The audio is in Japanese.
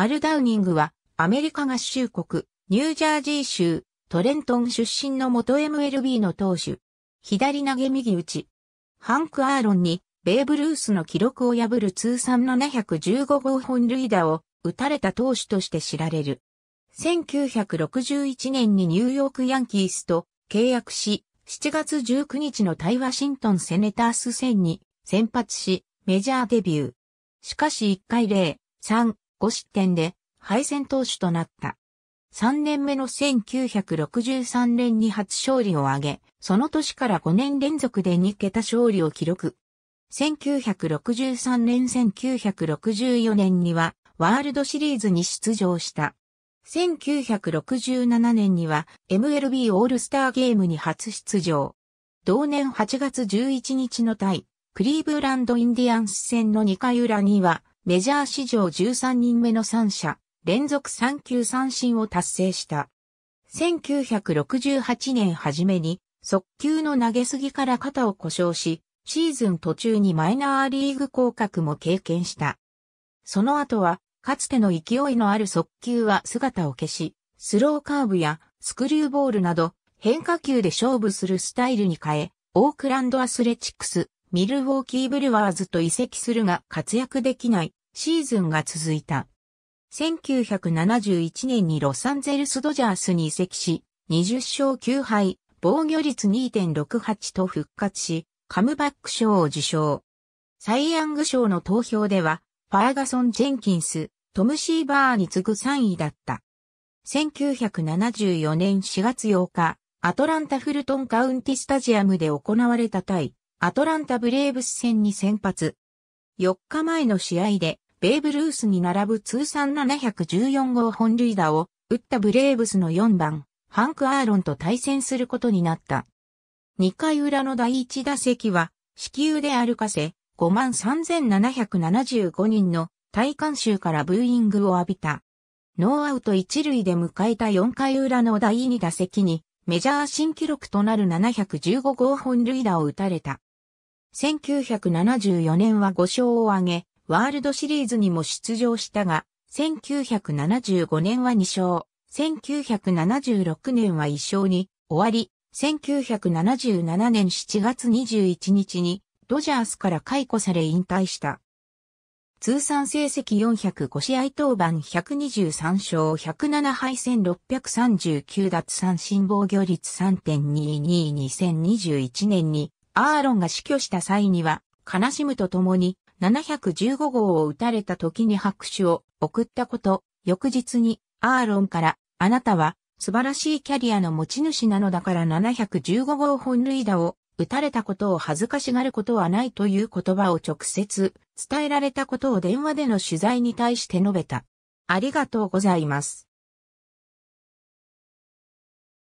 アル・ダウニングは、アメリカ合衆国、ニュージャージー州、トレントン出身の元 MLB の投手。左投げ右打ち。ハンク・アーロンに、ベーブ・ルースの記録を破る通算715号本塁打を打たれた投手として知られる。1961年にニューヨークヤンキースと契約し、7月19日の対ワシントンセネタース戦に先発し、メジャーデビュー。しかし1回0、3、5失点で敗戦投手となった。3年目の1963年に初勝利を挙げ、その年から5年連続で2桁勝利を記録。1963年1964年にはワールドシリーズに出場した。1967年には MLB オールスターゲームに初出場。同年8月11日の対クリーブランドインディアンス戦の2回裏にはメジャー史上13人目の3者、連続3球三振を達成した。1968年初めに、速球の投げすぎから肩を故障し、シーズン途中にマイナーリーグ降格も経験した。その後は、かつての勢いのある速球は姿を消し、スローカーブやスクリューボールなど変化球で勝負するスタイルに変え、オークランドアスレチックス、ミルウォーキーブルワーズと移籍するが活躍できないシーズンが続いた。1971年にロサンゼルスドジャースに移籍し、20勝9敗、防御率2.68と復活し、カムバック賞を受賞。サイ・ヤング賞の投票では、ファーガソン・ジェンキンス、トム・シーバーに次ぐ3位だった。1974年4月8日、アトランタ・フルトン・カウンティ・スタジアムで行われた対、アトランタ・ブレーブス戦に先発。4日前の試合で、ベーブ・ルースに並ぶ通算714号本塁打を打ったブレーブスの4番、ハンク・アーロンと対戦することになった。2回裏の第1打席は、死球で歩かせ、53,775人の体観集からブーイングを浴びた。ノーアウト1塁で迎えた4回裏の第2打席に、メジャー新記録となる715号本塁打を打たれた。1974年は5勝を挙げ、ワールドシリーズにも出場したが、1975年は2勝、1976年は1勝に終わり、1977年7月21日にドジャースから解雇され引退した。通算成績405試合登板123勝107敗戦639奪三振防御率3 2 2 2 0 2 1年にアーロンが死去した際には悲しむとともに715号を打たれた時に拍手を送ったこと、翌日にアーロンから、あなたは素晴らしいキャリアの持ち主なのだから715号本塁打を打たれたことを恥ずかしがることはないという言葉を直接伝えられたことを電話での取材に対して述べた。ありがとうございます。